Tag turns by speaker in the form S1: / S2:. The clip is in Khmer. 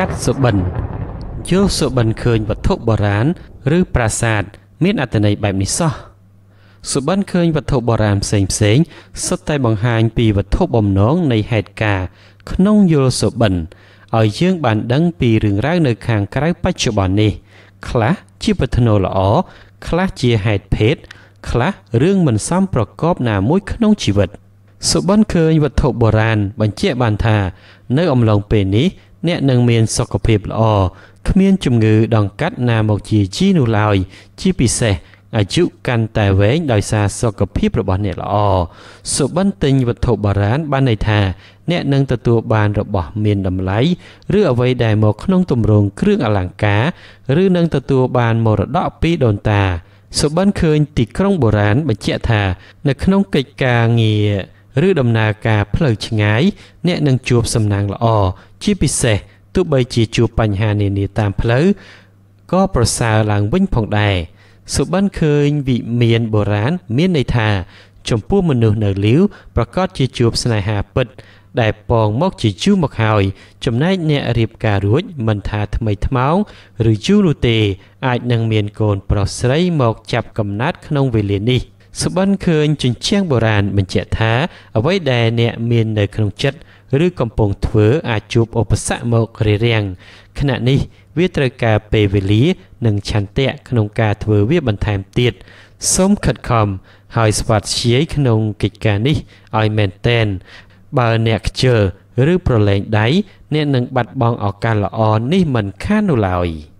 S1: កាត់សុបិនយោសុបិនឃើញវត្ថុបុរាណឬប្រាសាទមានអត្ថន័យបែបនេះសោះសុបិនឃើញវត្ថុបុរាណផ្សេងផ្សេង សុទ្ធតែបង្ហាញពីវត្ថុបំណងនៃហេតុការណ៍ក្នុងយល់សុបិនឲ្យយើង បាន ដឹងពីរឿងរ៉ាវនៅខាងក្រៅបច្ចុប្បន្ននេះ ខ្លះជាប្រធ្នូល្អខ្លះជាហេតុភេទខ្លះរឿងមិនសមប្រកបណាមួយក្នុងជីវិត សុបិនឃើញវត្ថុបុរាណបញ្ជាក់បានថា នៅអំឡុងពេលនេះអ្នកនឹងមានសុខភាពល្អគ្មានជំងឺដង្កាត់ណាមកជាជីនោះឡើយជាពិសេសអាយុកាន់តែវែងដោយសារសុខភាពរបស់អ្នកល្អសុបិនទិញវត្ថុបុរាណបានន័យថាអ្នកនឹងទទួលបានរបស់មានតម្លៃឬអ្វីដែលមកក្នុងទម្រង់គ្រឿងអលង្ការឬនឹងទទួលបានមរតកពីដូនតា សុបិនឃើញទីក្រុងបុរាណបញ្ជាក់ថា នៅក្នុងកិច្ចការងារឬដំណើរការផ្លូវឆ្ងាយអ្នកនឹងជួបសំណាងល្អជាពិសេសទោះបីជាជួបបញ្ហានានាតាមផ្លូវក៏ប្រសើរឡើងវិញផងដែរសុបិនឃើញវិមានបុរាណមានន័យថាចំពោះមនុស្សនៅលីវប្រកាសជាជួបស្នេហាពិត ដែលប៉ងមកជាជូរមកហើយ ចំណែកអ្នករៀបការរួចមិនថាថ្មីថ្មោងឬជូរនោះទេ អាចនឹងមានកូន ប្រុសស្រីមកចាប់កំណត់ក្នុងវេលានេះ។សុបិនឃើញជញ្ជាំងបុរាណបញ្ជាក់ថាអ្វីដែលអ្នកមាននៅក្នុងចិត្តឬកំពុងធ្វើអាចជួបឧបសគ្គមករារាំងខណៈនេះវាត្រូវការពេលវេលានិងឆន្ទៈក្នុងការធ្វើវាបន្ថែមទៀតសូមខិតខំហើយស្វាធ្យាយក្នុងកិច្ចការនេះឲ្យមែនតែនបើអ្នកខ្ជិលឬប្រឡែងដៃអ្នកនឹងបាត់បង់ឱកាសល្អនេះមិនខាននោះឡើយ។